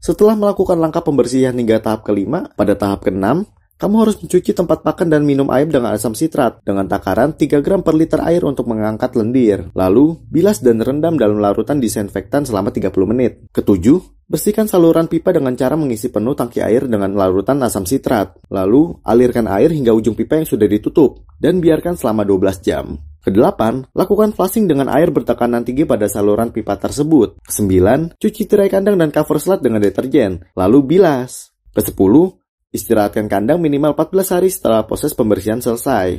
Setelah melakukan langkah pembersihan hingga tahap kelima, pada tahap keenam, kamu harus mencuci tempat pakan dan minum air dengan asam sitrat dengan takaran 3 gram per liter air untuk mengangkat lendir. Lalu, bilas dan rendam dalam larutan disinfektan selama 30 menit. Ketujuh, bersihkan saluran pipa dengan cara mengisi penuh tangki air dengan larutan asam sitrat. Lalu, alirkan air hingga ujung pipa yang sudah ditutup dan biarkan selama 12 jam. Kedelapan, lakukan flushing dengan air bertekanan tinggi pada saluran pipa tersebut. Kesembilan, cuci tirai kandang dan cover slat dengan deterjen, lalu bilas. Kesepuluh, istirahatkan kandang minimal 14 hari setelah proses pembersihan selesai.